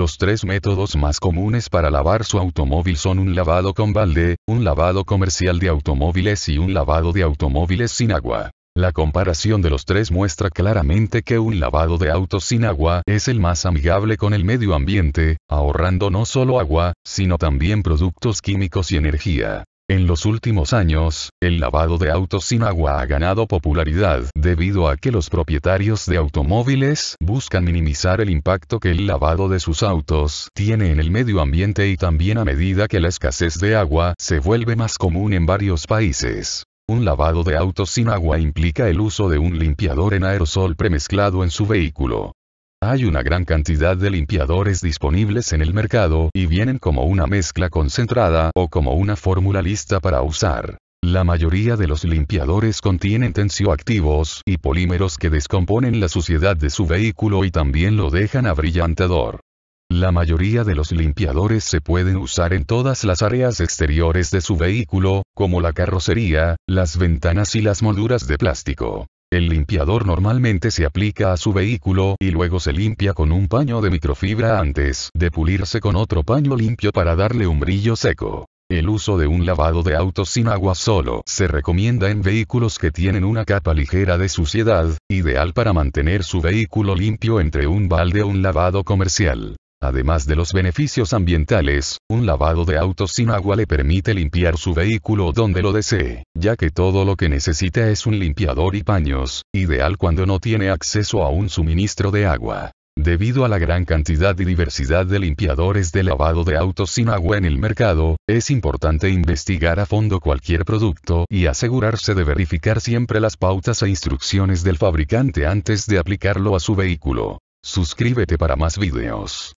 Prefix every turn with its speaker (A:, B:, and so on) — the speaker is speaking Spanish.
A: Los tres métodos más comunes para lavar su automóvil son un lavado con balde, un lavado comercial de automóviles y un lavado de automóviles sin agua. La comparación de los tres muestra claramente que un lavado de autos sin agua es el más amigable con el medio ambiente, ahorrando no solo agua, sino también productos químicos y energía. En los últimos años, el lavado de autos sin agua ha ganado popularidad debido a que los propietarios de automóviles buscan minimizar el impacto que el lavado de sus autos tiene en el medio ambiente y también a medida que la escasez de agua se vuelve más común en varios países. Un lavado de autos sin agua implica el uso de un limpiador en aerosol premezclado en su vehículo. Hay una gran cantidad de limpiadores disponibles en el mercado y vienen como una mezcla concentrada o como una fórmula lista para usar. La mayoría de los limpiadores contienen tensioactivos y polímeros que descomponen la suciedad de su vehículo y también lo dejan abrillantador. La mayoría de los limpiadores se pueden usar en todas las áreas exteriores de su vehículo, como la carrocería, las ventanas y las molduras de plástico. El limpiador normalmente se aplica a su vehículo y luego se limpia con un paño de microfibra antes de pulirse con otro paño limpio para darle un brillo seco. El uso de un lavado de auto sin agua solo se recomienda en vehículos que tienen una capa ligera de suciedad, ideal para mantener su vehículo limpio entre un balde o un lavado comercial. Además de los beneficios ambientales, un lavado de autos sin agua le permite limpiar su vehículo donde lo desee, ya que todo lo que necesita es un limpiador y paños, ideal cuando no tiene acceso a un suministro de agua. Debido a la gran cantidad y diversidad de limpiadores de lavado de autos sin agua en el mercado, es importante investigar a fondo cualquier producto y asegurarse de verificar siempre las pautas e instrucciones del fabricante antes de aplicarlo a su vehículo. Suscríbete para más videos.